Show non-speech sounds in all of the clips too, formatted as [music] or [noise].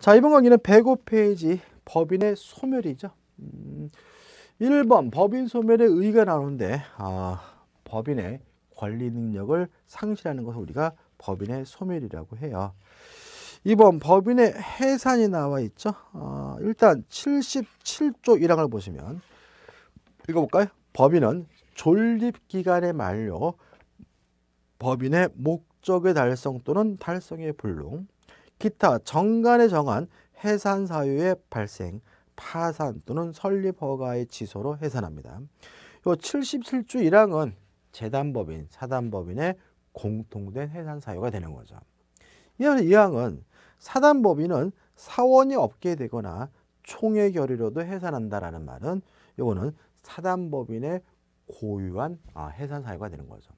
자 이번 강의는 105페이지 법인의 소멸이죠. 음, 1번 법인 소멸의 의의가 나오는데 아, 법인의 권리 능력을 상실하는 것을 우리가 법인의 소멸이라고 해요. 2번 법인의 해산이 나와 있죠. 아, 일단 77조 1항을 보시면 읽어볼까요? 법인은 존립기간의 만료, 법인의 목적의 달성 또는 달성의 불능, 기타 정관에 정한 해산 사유의 발생, 파산 또는 설립 허가의 취소로 해산합니다. 요 77조 1항은 재단법인, 사단법인의 공통된 해산 사유가 되는 거죠. 이 항은 사단법인은 사원이 없게 되거나 총회 결의로도 해산한다라는 말은 요거는 사단법인의 고유한 아, 해산 사유가 되는 거죠.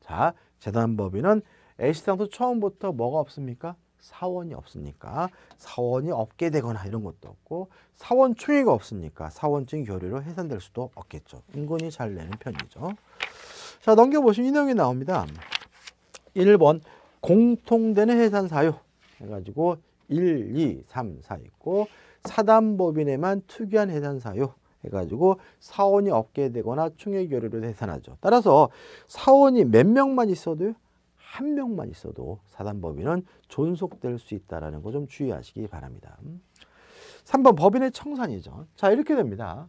자, 재단법인은 애시당초 처음부터 뭐가 없습니까? 사원이 없으니까 사원이 없게 되거나 이런 것도 없고 사원 총회가 없으니까 사원증 교류로 해산될 수도 없겠죠. 인근이 잘 내는 편이죠. 자 넘겨보시면 이 내용이 나옵니다. 1번 공통되는 해산 사유 해가지고 1, 2, 3, 4 있고 사단법인에만 특이한 해산 사유 해가지고 사원이 없게 되거나 총회 교류로 해산하죠. 따라서 사원이 몇 명만 있어도 한 명만 있어도 사단 법인은 존속될 수 있다는 거 좀 주의하시기 바랍니다. 3번 법인의 청산이죠. 자 이렇게 됩니다.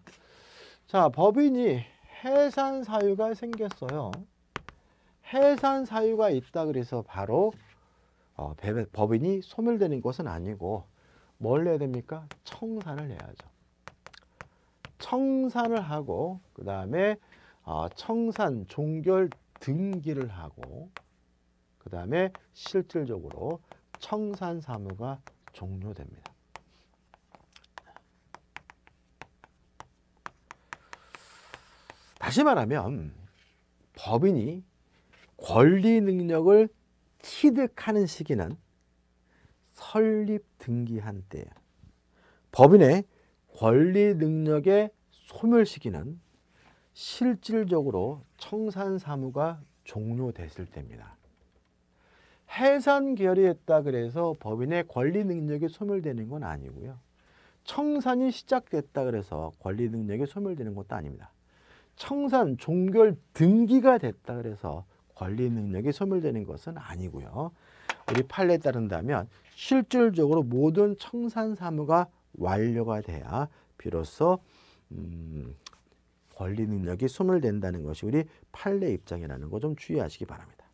자 법인이 해산 사유가 생겼어요. 해산 사유가 있다 그래서 바로 어, 법인이 소멸되는 것은 아니고 뭘 해야 됩니까? 청산을 해야죠. 청산을 하고 그 다음에 어, 청산 종결 등기를 하고 그 다음에 실질적으로 청산 사무가 종료됩니다. 다시 말하면 법인이 권리 능력을 취득하는 시기는 설립 등기한 때예요. 법인의 권리 능력의 소멸 시기는 실질적으로 청산 사무가 종료됐을 때입니다. 해산 결의했다 그래서 법인의 권리 능력이 소멸되는 건 아니고요. 청산이 시작됐다 그래서 권리 능력이 소멸되는 것도 아닙니다. 청산, 종결 등기가 됐다 그래서 권리 능력이 소멸되는 것은 아니고요. 우리 판례에 따른다면 실질적으로 모든 청산 사무가 완료가 돼야 비로소 음, 권리 능력이 소멸된다는 것이 우리 판례 입장이라는 거 좀 주의하시기 바랍니다.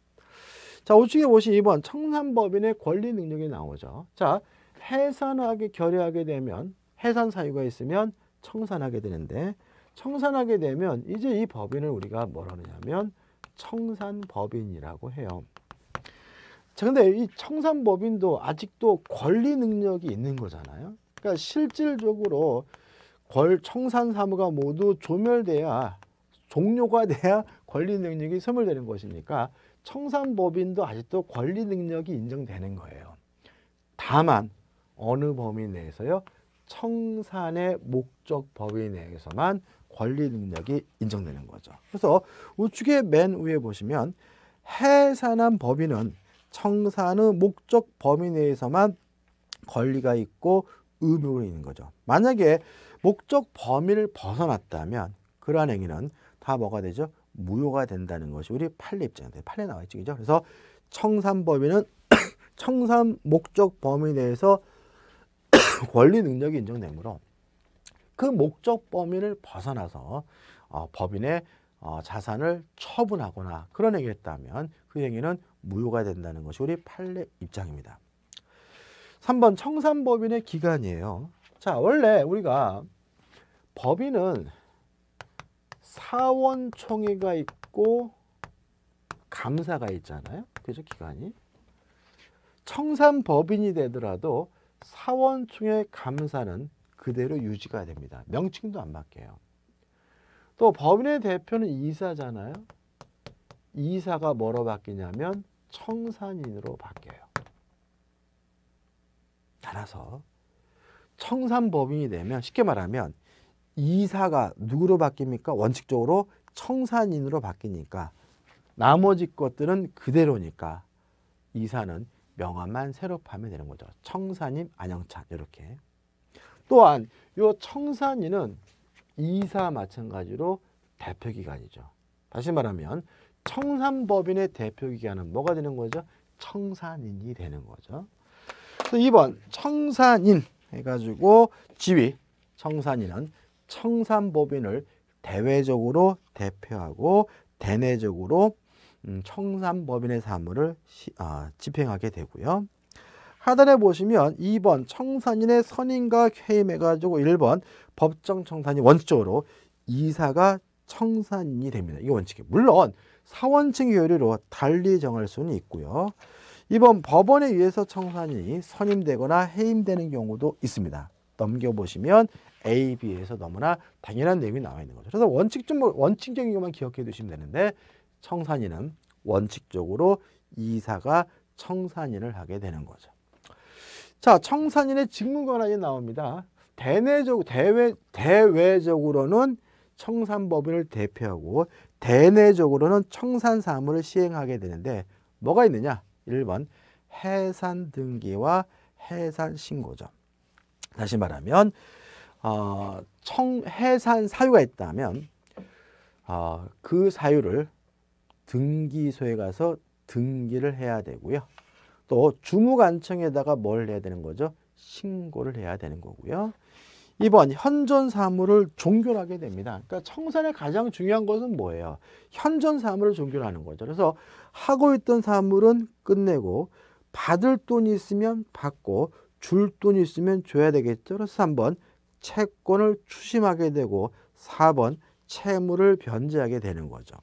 자, 우측에 보시면 2번 청산법인의 권리 능력이 나오죠. 자, 해산하게 결의하게 되면 해산 사유가 있으면 청산하게 되는데 청산하게 되면 이제 이 법인을 우리가 뭐라 그러냐면 청산법인이라고 해요. 자, 근데 이 청산법인도 아직도 권리 능력이 있는 거잖아요. 그러니까 실질적으로 걸 청산 사무가 모두 조멸돼야 종료가 돼야 권리 능력이 소멸되는 것이니까 청산법인도 아직도 권리 능력이 인정되는 거예요. 다만 어느 범위 내에서요? 청산의 목적 범위 내에서만 권리 능력이 인정되는 거죠. 그래서 우측의 맨 위에 보시면 해산한 법인은 청산의 목적 범위 내에서만 권리가 있고 의무가 있는 거죠. 만약에 목적 범위를 벗어났다면 그러한 행위는 다 뭐가 되죠? 무효가 된다는 것이 우리 판례 입장인데 판례 나와 있죠. 그죠? 그래서 청산 범위는 [coughs] 청산 목적 범위 내에서 [coughs] 권리 능력이 인정되므로 그 목적 범위를 벗어나서 어, 법인의 어, 자산을 처분하거나 그런 행위했다면 그 행위는 무효가 된다는 것이 우리 판례 입장입니다. 3번 청산법인의 기간이에요. 자 원래 우리가 법인은 사원총회가 있고 감사가 있잖아요. 그죠? 기관이. 청산법인이 되더라도 사원총회 감사는 그대로 유지가 됩니다. 명칭도 안 바뀌어요. 또 법인의 대표는 이사잖아요. 이사가 뭐로 바뀌냐면 청산인으로 바뀌어요. 따라서 청산법인이 되면 쉽게 말하면 이사가 누구로 바뀝니까? 원칙적으로 청산인으로 바뀌니까 나머지 것들은 그대로니까 이사는 명함만 새로 파면 되는 거죠. 청산인 안영찬 이렇게. 또한 이 청산인은 이사 마찬가지로 대표기관이죠. 다시 말하면 청산법인의 대표기관은 뭐가 되는 거죠? 청산인이 되는 거죠. 그래서 2번 청산인 해가지고 지위 청산인은 청산법인을 대외적으로 대표하고 대내적으로 음, 청산법인의 사무를 시, 아, 집행하게 되고요. 하단에 보시면 2번 청산인의 선임과 해임해가지고 1번 법정 청산이 원칙적으로 이사가 청산인이 됩니다. 이게 원칙이에요. 물론 사원층 요리로 달리 정할 수는 있고요. 이번 법원에 의해서 청산이 선임되거나 해임되는 경우도 있습니다. 넘겨보시면 A, B에서 너무나 당연한 내용이 나와 있는 거죠. 그래서 원칙 좀 원칙적인 것만 기억해 두시면 되는데 청산인은 원칙적으로 이사가 청산인을 하게 되는 거죠. 자, 청산인의 직무 권한이 나옵니다. 대내적 대외 대외적으로는 청산법인을 대표하고 대내적으로는 청산 사무를 시행하게 되는데 뭐가 있느냐? 1번 해산 등기와 해산 신고죠. 다시 말하면 어, 청 해산 사유가 있다면 어, 그 사유를 등기소에 가서 등기를 해야 되고요. 또 주무관청에다가 뭘 해야 되는 거죠? 신고를 해야 되는 거고요. 이번 현존 사물을 종결하게 됩니다. 그러니까 청산의 가장 중요한 것은 뭐예요? 현존 사물을 종결하는 거죠. 그래서 하고 있던 사물은 끝내고 받을 돈이 있으면 받고 줄 돈이 있으면 줘야 되겠죠. 그래서 3번 채권을 추심하게 되고 4번 채무를 변제하게 되는 거죠.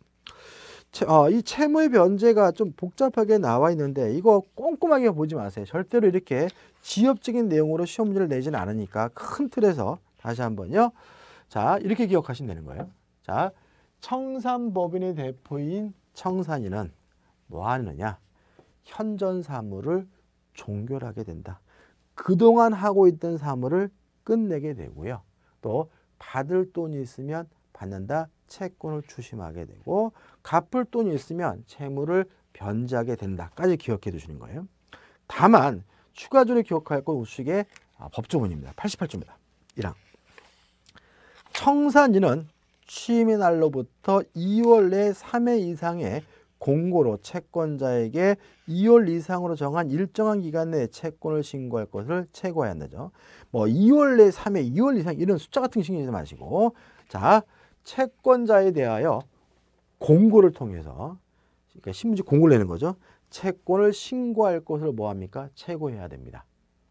어, 이 채무의 변제가 좀 복잡하게 나와 있는데 이거 꼼꼼하게 보지 마세요. 절대로 이렇게 지엽적인 내용으로 시험 문제를 내지 않으니까 큰 틀에서 다시 한번요. 자 이렇게 기억하시면 되는 거예요. 자 청산법인의 대표인 청산이는 뭐 하느냐 현전사무를 종결하게 된다. 그동안 하고 있던 사물을 끝내게 되고요. 또 받을 돈이 있으면 받는다 채권을 추심하게 되고 갚을 돈이 있으면 채무를 변제하게 된다까지 기억해 두시는 거예요. 다만 추가적으로 기억할 건 우측의 아, 법조문입니다. 88조입니다. 1항 청산인은 취임의 날로부터 2월 내 3회 이상의 공고로 채권자에게 2월 이상으로 정한 일정한 기간 내에 채권을 신고할 것을 최고해야 한다죠. 뭐 2월 내 3회, 2월 이상 이런 숫자 같은 거 신경 쓰지 마시고 자 채권자에 대하여 공고를 통해서 그러니까 신문지 공고를 내는 거죠. 채권을 신고할 것을 뭐합니까? 최고해야 됩니다.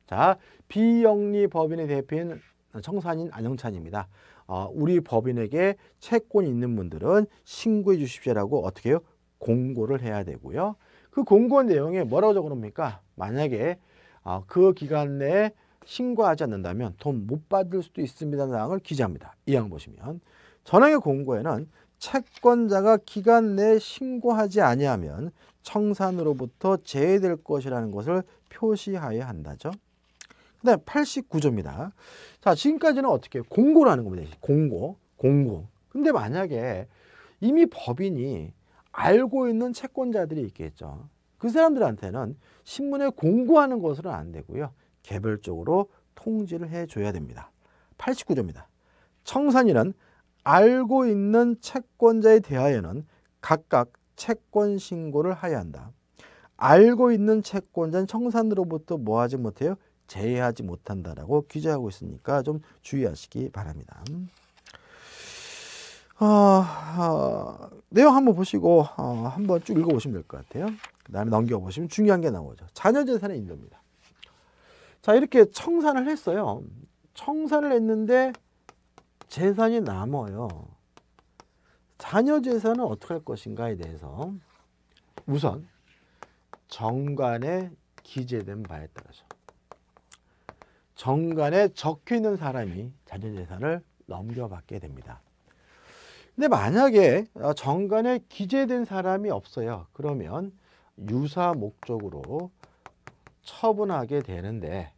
자 비영리 법인의 대표인 청산인 안영찬입니다. 어, 우리 법인에게 채권이 있는 분들은 신고해 주십시오라고 어떻게 해요? 공고를 해야 되고요. 그 공고 내용에 뭐라고 적어놓습니까? 만약에 아, 그 기간 내에 신고하지 않는다면 돈 못 받을 수도 있습니다 사항을 기재합니다. 이항 보시면 전항의 공고에는 채권자가 기간 내에 신고하지 아니하면 청산으로부터 제외될 것이라는 것을 표시하여야 한다죠. 그다음 89조입니다. 자, 지금까지는 어떻게 공고라는 겁니다. 공고, 공고. 근데 만약에 이미 법인이 알고 있는 채권자들이 있겠죠. 그 사람들한테는 신문에 공고하는 것으로는 안 되고요. 개별적으로 통지를 해줘야 됩니다. 89조입니다. 청산인은 알고 있는 채권자에 대하여는 각각 채권 신고를 하야 한다. 알고 있는 채권자는 청산으로부터 뭐 하지 못해요? 제외하지 못한다라고 규제하고 있으니까 좀 주의하시기 바랍니다. 어, 어, 내용 한번 보시고 어, 한번 쭉 읽어보시면 될 것 같아요. 그 다음에 넘겨보시면 중요한 게 나오죠. 자녀재산의 인도입니다. 자 이렇게 청산을 했어요. 청산을 했는데 재산이 남아요. 자녀 재산은 어떻게 할 것인가에 대해서 우선 정관에 기재된 바에 따라서 정관에 적혀 있는 사람이 자녀 재산을 넘겨받게 됩니다. 근데 만약에 어, 정관에 기재된 사람이 없어요. 그러면 유사 목적으로 처분하게 되는데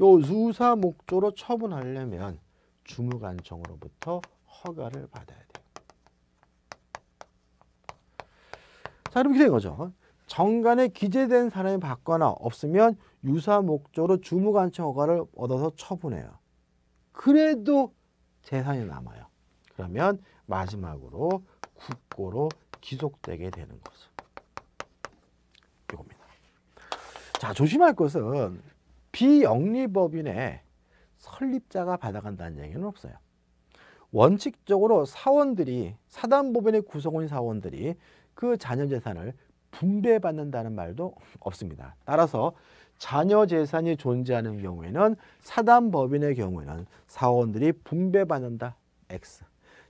요 유사 목적으로 처분하려면 주무관청으로부터 허가를 받아야 돼요. 자, 이렇게 된 거죠. 정관에 기재된 사람이 받거나 없으면 유사 목적으로 주무관청 허가를 얻어서 처분해요. 그래도 재산이 남아요. 그러면 마지막으로 국고로 기속되게 되는 거죠. 이겁니다. 자 조심할 것은 비영리법인의 설립자가 받아간다는 얘기는 없어요. 원칙적으로 사원들이 사단법인의 구성원 사원들이 그 자녀재산을 분배받는다는 말도 없습니다. 따라서 자녀재산이 존재하는 경우에는 사단법인의 경우에는 사원들이 분배받는다. X.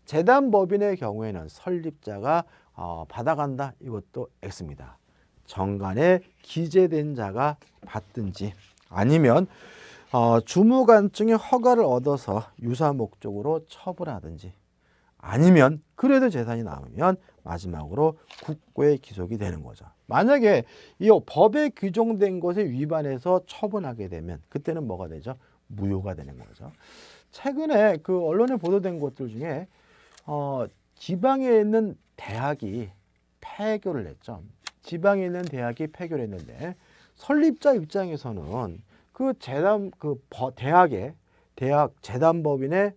재단 법인의 경우에는 설립자가 어, 받아간다 이것도 X입니다. 정관에 기재된 자가 받든지 아니면 어, 주무관증의 허가를 얻어서 유사 목적으로 처분하든지 아니면 그래도 재산이 남으면 마지막으로 국고에 기속이 되는 거죠. 만약에 이 법에 규정된 것에 위반해서 처분하게 되면 그때는 뭐가 되죠? 무효가 되는 거죠. 최근에 그 언론에 보도된 것들 중에 어, 지방에 있는 대학이 폐교를 했죠. 지방에 있는 대학이 폐교를 했는데 설립자 입장에서는 그 재단 그 대학의 대학 재단법인의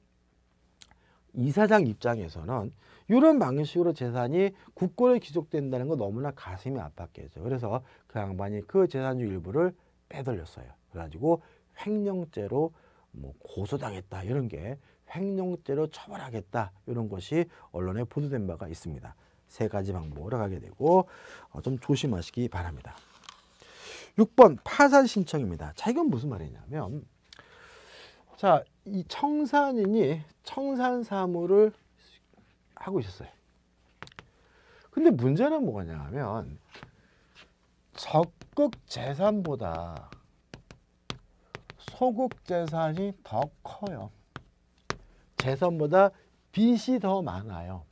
이사장 입장에서는 이런 방식으로 재산이 국고에 기속된다는 건 너무나 가슴이 아팠겠죠. 그래서 그 양반이 그 재산주 일부를 빼돌렸어요. 그래가지고 횡령죄로 뭐 고소당했다 이런 게 횡령죄로 처벌하겠다 이런 것이 언론에 보도된 바가 있습니다. 세 가지 방법으로 가게 되고 어, 좀 조심하시기 바랍니다. 6번 파산 신청입니다. 자 이건 무슨 말이냐면 자이 청산인이 청산 사무를 하고 있었어요. 근데 문제는 뭐냐 면 적극 재산보다 소극 재산이 더 커요. 재선보다 빚이 더 많아요.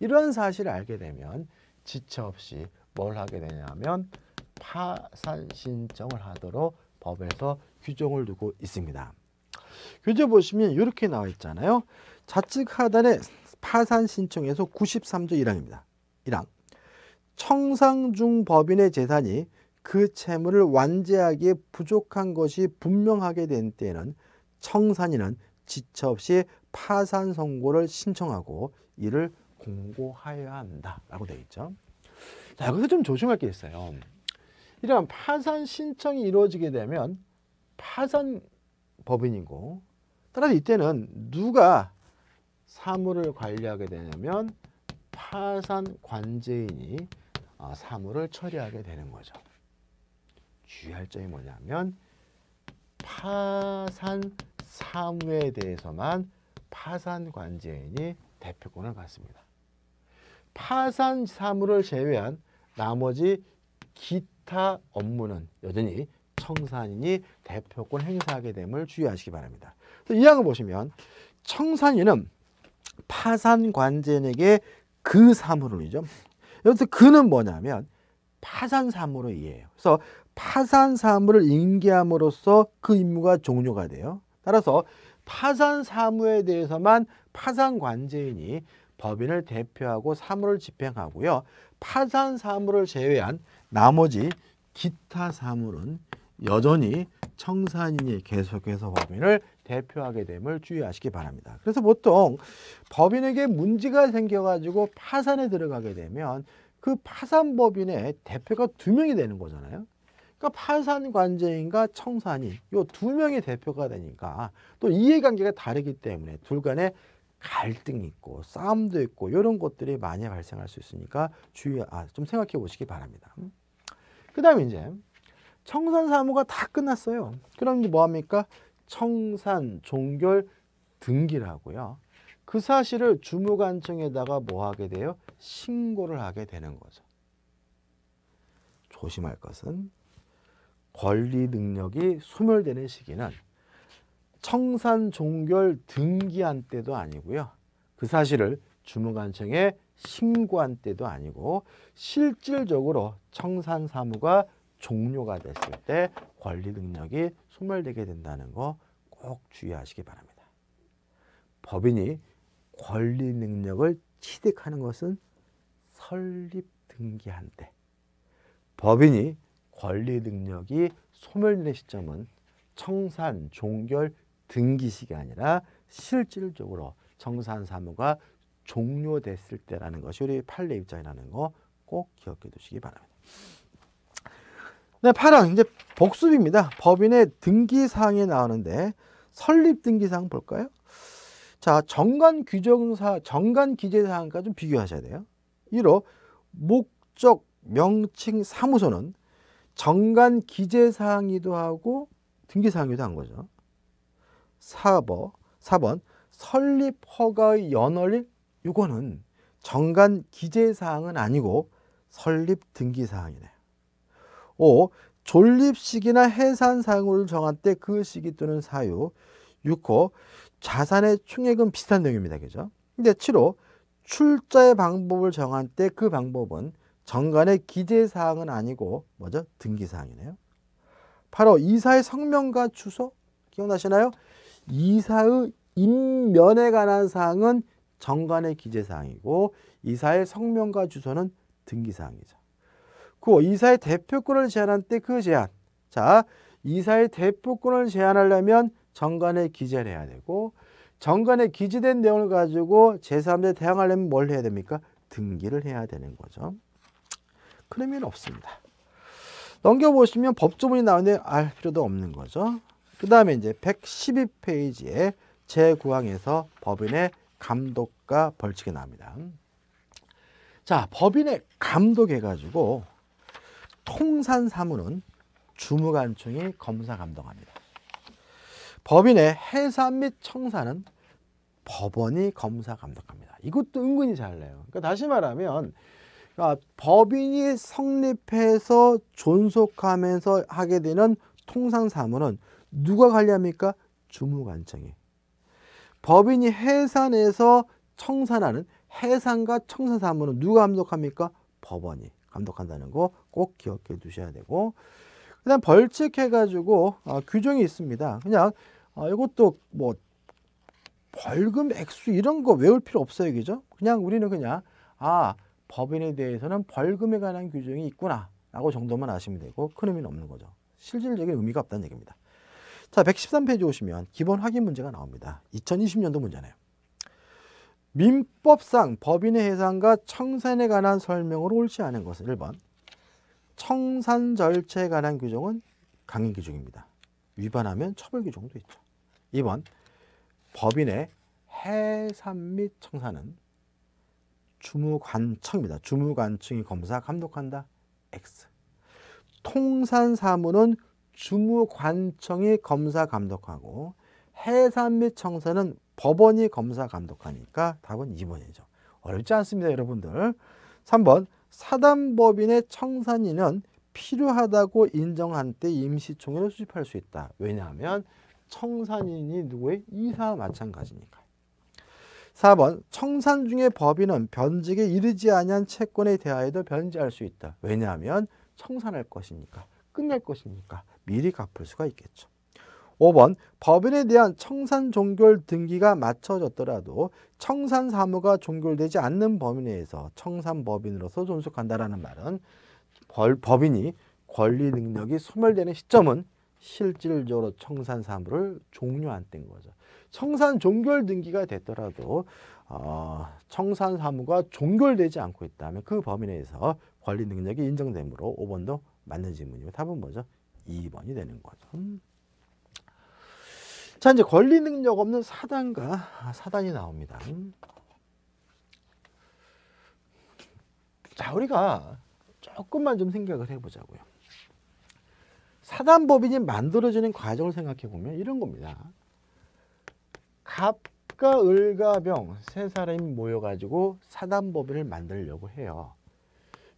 이런 사실을 알게 되면 지체 없이 뭘 하게 되냐면 파산 신청을 하도록 법에서 규정을 두고 있습니다. 교재 보시면 이렇게 나와 있잖아요. 좌측 하단에 파산 신청에서 93조 1항입니다. 1항. 청상 중 법인의 재산이 그 채무를 완제하기에 부족한 것이 분명하게 된 때에는 청산인은 지체 없이 파산 선고를 신청하고 이를 공고하여야 한다라고 되어 있죠. 자, 여기서 좀 조심할 게 있어요. 이러 파산 신청이 이루어지게 되면 파산 법인이고 따라서 이때는 누가 사물을 관리하게 되냐면 파산 관제인이 아, 사물을 처리하게 되는 거죠. 주의할 점이 뭐냐면 파산 사무에 대해서만 파산 관제인이 대표권을 갖습니다. 파산 사무를 제외한 나머지 기타 업무는 여전히 청산인이 대표권 행사하게 됨을 주의하시기 바랍니다. 이 항을 보시면 청산인은 파산 관제인에게 그 사물을이죠. 여기서 그는 뭐냐면 파산 사물을 이해해요. 그래서 파산 사물을 인계함으로써 그 임무가 종료가 돼요. 따라서 파산 사무에 대해서만 파산 관제인이 법인을 대표하고 사무를 집행하고요. 파산 사무를 제외한 나머지 기타 사무는 여전히 청산인이 계속해서 법인을 대표하게 됨을 주의하시기 바랍니다. 그래서 보통 법인에게 문제가 생겨가지고 파산에 들어가게 되면 그 파산 법인의 대표가 두 명이 되는 거잖아요. 그러니까 파산관제인과 청산인 요두 명의 대표가 되니까 또 이해관계가 다르기 때문에 둘 간에 갈등이 있고 싸움도 있고 이런 것들이 많이 발생할 수 있으니까 주의 아, 좀 생각해 보시기 바랍니다. 음. 그 다음에 이제 청산 사무가 다 끝났어요. 그럼 이제 뭐합니까? 청산 종결 등기라고요. 그 사실을 주무관청에다가 뭐하게 돼요? 신고를 하게 되는 거죠. 조심할 것은 권리 능력이 소멸되는 시기는 청산 종결 등기한 때도 아니고요. 그 사실을 주무관청에 신고한 때도 아니고 실질적으로 청산 사무가 종료가 됐을 때 권리 능력이 소멸되게 된다는 거 꼭 주의하시기 바랍니다. 법인이 권리 능력을 취득하는 것은 설립 등기한 때 법인이 권리 능력이 소멸된 시점은 청산, 종결, 등기식이 아니라 실질적으로 청산 사무가 종료됐을 때라는 것이 우리 판례 입장이라는 거 꼭 기억해 두시기 바랍니다. 네, 8항 이제 복습입니다. 법인의 등기사항이 나오는데 설립 등기사항 볼까요? 자, 정관 규정사, 정관 기재사항과 좀 비교하셔야 돼요. 1호 목적, 명칭, 사무소는 정관 기재 사항이기도 하고 등기 사항이기도 한 거죠. 4번, 4번 설립 허가의 연월일 요거는 정관 기재 사항은 아니고 설립 등기 사항이네요. 5. 존립식이나 해산 사항을 정한 때그 시기 또는 사유 6호 자산의 총액은 비슷한 내용입니다. 그죠? 근데 7호 출자의 방법을 정한 때그 방법은 정관의 기재사항은 아니고 뭐죠? 등기사항이네요. 바로 이사의 성명과 주소 기억나시나요? 이사의 인면에 관한 사항은 정관의 기재사항이고 이사의 성명과 주소는 등기사항이죠. 9. 이사의 대표권을 제한한 때그 제한. 자, 이사의 대표권을 제한하려면 정관에 기재를 해야 되고 정관에 기재된 내용을 가지고 제3자에 대항하려면 뭘 해야 됩니까? 등기를 해야 되는 거죠. 큰 의미는 없습니다. 넘겨보시면 법조문이 나오는데 알 필요도 없는 거죠. 그 다음에 이제 112페이지에 제9항에서 법인의 감독과 벌칙이 나옵니다. 자, 법인의 감독해가지고 통산 사무는 주무관총이 검사 감독합니다. 법인의 해산 및 청산은 법원이 검사 감독합니다. 이것도 은근히 잘 내요. 그러니까 다시 말하면 그러니까 법인이 성립해서 존속하면서 하게 되는 통상 사무는 누가 관리합니까? 주무관청이. 법인이 해산해서 청산하는 해산과 청산 사무는 누가 감독합니까? 법원이 감독한다는 거 꼭 기억해 두셔야 되고 그 다음 벌칙해가지고 어, 규정이 있습니다. 그냥 어, 이것도 뭐 벌금 액수 이런 거 외울 필요 없어요. 그죠? 그냥 우리는 그냥 아 법인에 대해서는 벌금에 관한 규정이 있구나라고 정도만 아시면 되고 큰 의미는 없는 거죠. 실질적인 의미가 없다는 얘기입니다. 자, 113페이지 오시면 기본 확인 문제가 나옵니다. 2020년도 문제네요. 민법상 법인의 해상과 청산에 관한 설명으로 옳지 않은 것은 1번 청산 절차에 관한 규정은 강행 규정입니다. 위반하면 처벌 규정도 있죠. 2번 법인의 해산 및 청산은 주무관청입니다. 주무관청이 검사 감독한다. X. 통산사무는 주무관청이 검사 감독하고 해산 및 청사는 법원이 검사 감독하니까 답은 2번이죠. 어렵지 않습니다. 여러분들. 3번 사단법인의 청산인은 필요하다고 인정한 때 임시총회를 수집할 수 있다. 왜냐하면 청산인이 누구의 이사와 마찬가지니까. 4번 청산 중의 법인은 변직에 이르지 아니한 채권에 대하여도 변제할 수 있다. 왜냐하면 청산할 것이니까 끝낼 것이니까 미리 갚을 수가 있겠죠. 5번 법인에 대한 청산 종결 등기가 맞춰졌더라도 청산 사무가 종결되지 않는 범위 내에서 청산 법인으로서 존속한다라는 말은 법인이 권리 능력이 소멸되는 시점은 실질적으로 청산 사무를 종료 안뗀 거죠. 청산 종결 등기가 됐더라도 어, 청산 사무가 종결되지 않고 있다면 그 범위 내에서 권리 능력이 인정되므로 5번도 맞는 질문이고 답은 뭐죠? 2번이 되는 거죠. 음. 자 이제 권리 능력 없는 사단과 아, 사단이 나옵니다. 음. 자 우리가 조금만 좀 생각을 해보자고요. 사단법인이 만들어지는 과정을 생각해 보면 이런 겁니다. 갑과 을과 병 세 사람이 모여가지고 사단법인을 만들려고 해요.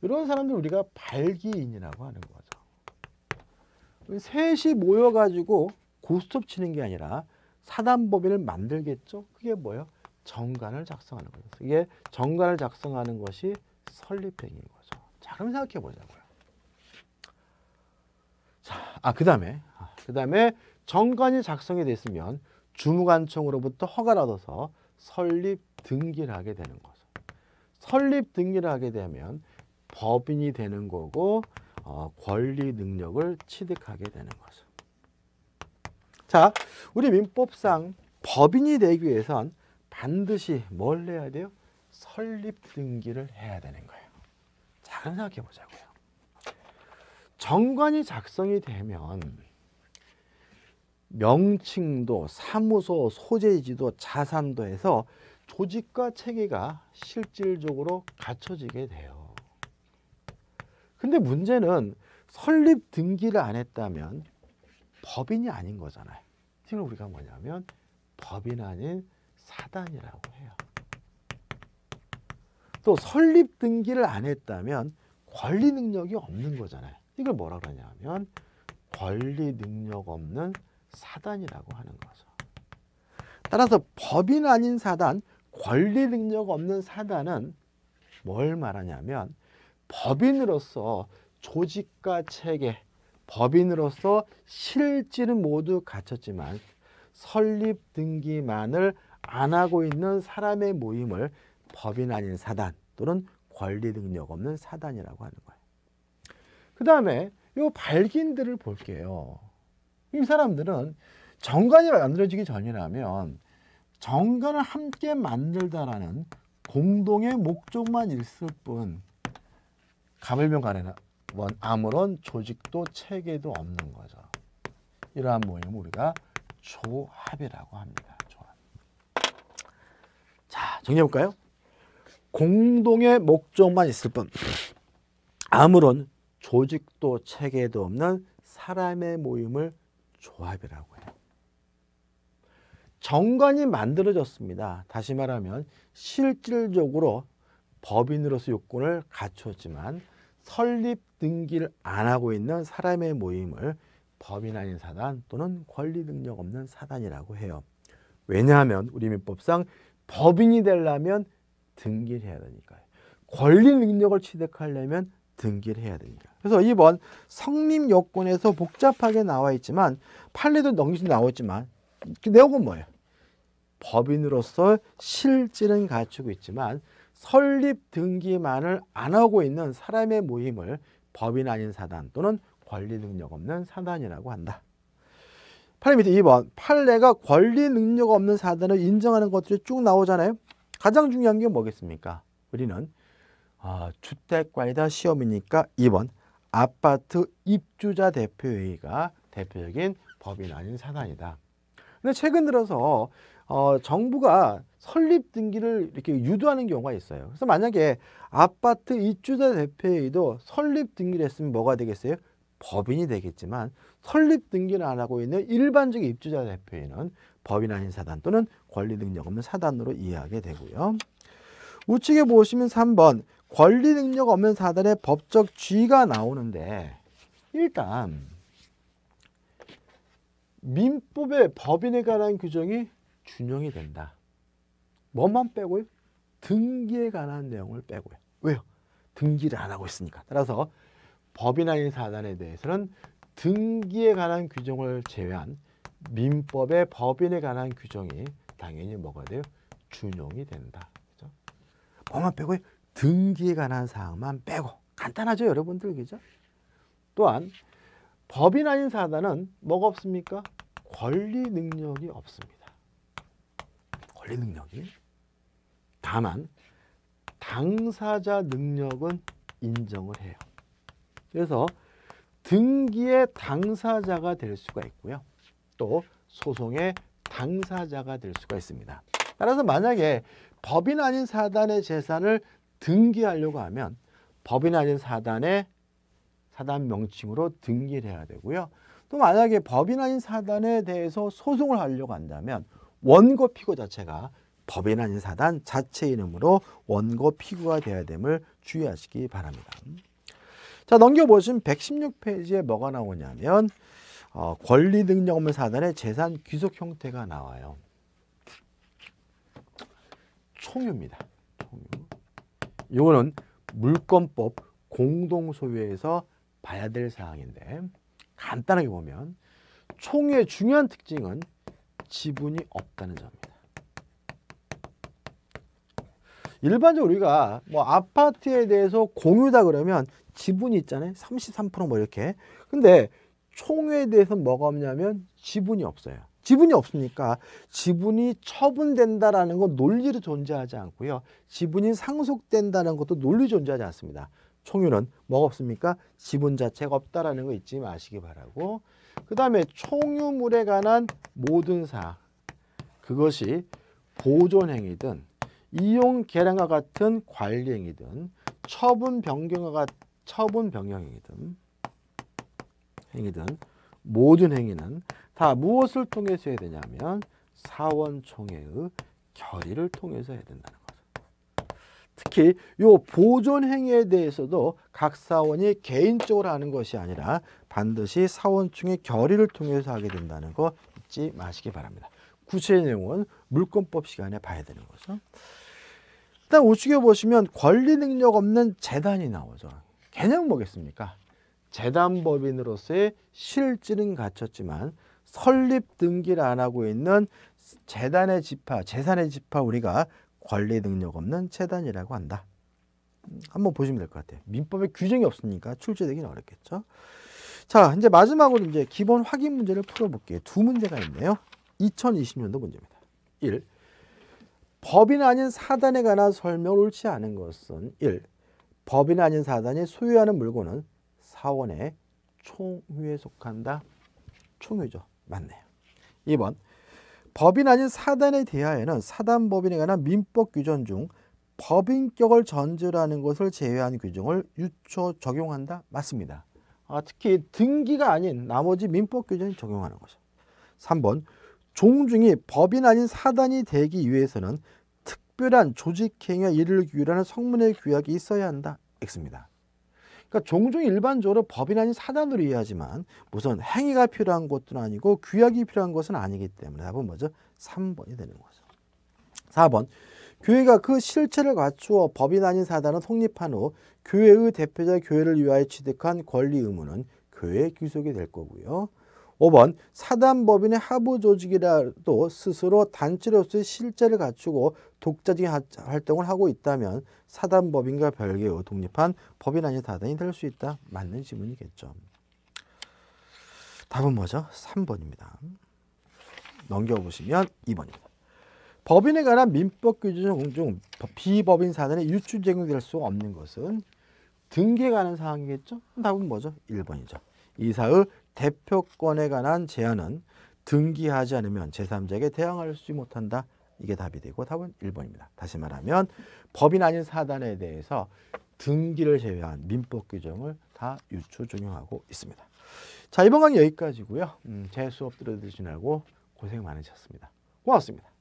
이런 사람들 우리가 발기인이라고 하는 거죠. 셋이 모여가지고 고스톱 치는 게 아니라 사단법인을 만들겠죠. 그게 뭐예요? 정관을 작성하는 거죠. 이게 정관을 작성하는 것이 설립행위인 거죠. 자, 그럼 생각해 보자고요. 자, 아, 그 다음에, 아, 그 다음에 정관이 작성이 됐으면 주무관청으로부터 허가를 얻어서 설립 등기를 하게 되는 거죠. 설립 등기를 하게 되면 법인이 되는 거고 어, 권리 능력을 취득하게 되는 거죠. 자, 우리 민법상 법인이 되기 위해선 반드시 뭘 해야 돼요? 설립 등기를 해야 되는 거예요. 잘 생각해 보자고요. 정관이 작성이 되면 명칭도 사무소 소재지도 자산도 해서 조직과 체계가 실질적으로 갖춰지게 돼요. 근데 문제는 설립 등기를 안 했다면 법인이 아닌 거잖아요. 지금 우리가 뭐냐면 법인 아닌 사단이라고 해요. 또 설립 등기를 안 했다면 권리 능력이 없는 거잖아요. 이걸 뭐라 그러냐면 권리 능력 없는 사단이라고 하는 거죠. 따라서 법인 아닌 사단, 권리 능력 없는 사단은 뭘 말하냐면 법인으로서 조직과 체계, 법인으로서 실질은 모두 갖췄지만 설립 등기만을 안 하고 있는 사람의 모임을 법인 아닌 사단 또는 권리 능력 없는 사단이라고 하는 거예요. 그 다음에 이 발긴들을 볼게요. 이 사람들은 정관이 만들어지기 전이라면 정관을 함께 만들다라는 공동의 목적만 있을 뿐 가물병 간에는 아무런 조직도 체계도 없는 거죠. 이러한 모임을 우리가 조합이라고 합니다. 조합. 자, 정리해볼까요? 공동의 목적만 있을 뿐 아무런 조직도 체계도 없는 사람의 모임을 조합이라고 해요. 정관이 만들어졌습니다. 다시 말하면 실질적으로 법인으로서 요건을 갖췄지만 설립 등기를 안 하고 있는 사람의 모임을 법인 아닌 사단 또는 권리 능력 없는 사단이라고 해요. 왜냐하면 우리 민법상 법인이 되려면 등기를 해야 되니까요. 권리 능력을 취득하려면 등기를 해야 되니까. 그래서 2번 성립 요건에서 복잡하게 나와 있지만 판례도 넘기서 나오지만 그 내용은 뭐예요? 법인으로서 실질은 갖추고 있지만 설립 등기만을 안 하고 있는 사람의 모임을 법인 아닌 사단 또는 권리 능력 없는 사단이라고 한다. 판례 밑에 2번 판례가 권리 능력 없는 사단을 인정하는 것들이 쭉 나오잖아요. 가장 중요한 게 뭐겠습니까? 우리는 아, 주택 관리다 시험이니까 2번 아파트 입주자 대표회의가 대표적인 법인 아닌 사단이다. 근데 최근 들어서 어, 정부가 설립 등기를 이렇게 유도하는 경우가 있어요. 그래서 만약에 아파트 입주자 대표회의도 설립 등기를 했으면 뭐가 되겠어요? 법인이 되겠지만 설립 등기를 안 하고 있는 일반적인 입주자 대표회의는 법인 아닌 사단 또는 권리 능력 없는 사단으로 이해하게 되고요. 우측에 보시면 3번 권리 능력 없는 사단의 법적 쥐가 나오는데 일단 민법의 법인에 관한 규정이 준용이 된다. 뭐만 빼고요? 등기에 관한 내용을 빼고요. 왜요? 등기를 안 하고 있으니까. 따라서 법인 아닌 사단에 대해서는 등기에 관한 규정을 제외한 민법의 법인에 관한 규정이 당연히 뭐가 돼요? 준용이 된다. 그죠? 뭐만 빼고요? 등기에 관한 사항만 빼고 간단하죠 여러분들 그죠? 또한 법인 아닌 사단은 뭐가 없습니까? 권리 능력이 없습니다. 권리 능력이 다만 당사자 능력은 인정을 해요. 그래서 등기의 당사자가 될 수가 있고요. 또 소송의 당사자가 될 수가 있습니다. 따라서 만약에 법인 아닌 사단의 재산을 등기하려고 하면 법인 아닌 사단의 사단 명칭으로 등기를 해야 되고요. 또 만약에 법인 아닌 사단에 대해서 소송을 하려고 한다면 원고 피고 자체가 법인 아닌 사단 자체 이름으로 원고 피고가 돼야 됨을 주의하시기 바랍니다. 자 넘겨보시면 116페이지에 뭐가 나오냐면 어, 권리 등록 없는 사단의 재산 귀속 형태가 나와요. 총유입니다. 이거는 물권법 공동소유에서 봐야 될 사항인데 간단하게 보면 총의 중요한 특징은 지분이 없다는 점입니다. 일반적으로 우리가 뭐 아파트에 대해서 공유다 그러면 지분이 있잖아요. 33%뭐 이렇게. 근데 총에 대해서 뭐가 없냐면 지분이 없어요. 지분이 없으니까 지분이 처분된다라는 건 논리로 존재하지 않고요. 지분이 상속된다는 것도 논리 존재하지 않습니다. 총유는 뭐가 없습니까? 지분 자체가 없다라는 거 잊지 마시기 바라고 그 다음에 총유물에 관한 모든 사항 그것이 보존행위든 이용 계량과 같은 관리행위든 처분 변경과 같은 처분 변경행위든 행위든 모든 행위는 다 무엇을 통해서 해야 되냐면 사원총회의 결의를 통해서 해야 된다는 거죠. 특히 요 보존 행위에 대해서도 각 사원이 개인적으로 하는 것이 아니라 반드시 사원총회 결의를 통해서 하게 된다는 거 잊지 마시기 바랍니다. 구체 내용은 물권법 시간에 봐야 되는 거죠. 일단 우측에 보시면 권리 능력 없는 재단이 나오죠. 개념 뭐겠습니까? 재단법인으로서의 실질은 갖췄지만 설립 등기를 안 하고 있는 재단의 집화, 재산의 집화 우리가 관리 능력 없는 재단이라고 한다. 한번 보시면 될 것 같아요. 민법에 규정이 없으니까 출제되기는 어렵겠죠. 자, 이제 마지막으로 이제 기본 확인 문제를 풀어볼게요. 두 문제가 있네요. 2020년도 문제입니다. 1. 법인 아닌 사단에 관한 설명 옳지 않은 것은 1. 법인 아닌 사단이 소유하는 물건은 사원의 총회에 속한다. 총회죠. 맞네요. 2번 법인 아닌 사단에 대하여는 사단 법인에 관한 민법 규정 중 법인격을 전제로 는 것을 제외한 규정을 유초 적용한다. 맞습니다. 아, 특히 등기가 아닌 나머지 민법 규정이 적용하는 거죠. 3번 종중이 법인 아닌 사단이 되기 위해서는 특별한 조직행위와 이를 규율하는 성문의 규약이 있어야 한다. X입니다. 그러니까 종종 일반적으로 법이 아닌 사단으로 이해하지만 무슨 행위가 필요한 것도 아니고 규약이 필요한 것은 아니기 때문에 답은 뭐죠? 3번이 되는 거죠. 4번 교회가 그 실체를 갖추어 법인 아닌 사단을 성립한 후 교회의 대표자 교회를 위하여 취득한 권리 의무는 교회 귀속이 될 거고요. 5번 사단법인의 하부 조직이라도 스스로 단체로서의 실제를 갖추고 독자적인 활동을 하고 있다면 사단법인과 별개의 독립한 법인 아닌 사단이 될 수 있다. 맞는 질문이겠죠. 답은 뭐죠? 3번입니다. 넘겨보시면 2번입니다. 법인에 관한 민법 규정 중 비법인 사단에 유추 제공될 수 없는 것은 등기에 관한 사항이겠죠? 답은 뭐죠? 1번이죠. 이사의 대표권에 관한 제한은 등기하지 않으면 제3자에게 대항하지 못한다. 이게 답이 되고 답은 1번입니다. 다시 말하면 법인 아닌 사단에 대해서 등기를 제외한 민법 규정을 다 유추 적용하고 있습니다. 자 이번 강의 여기까지고요. 음, 제 수업 들어주시느라고 고생 많으셨습니다. 고맙습니다.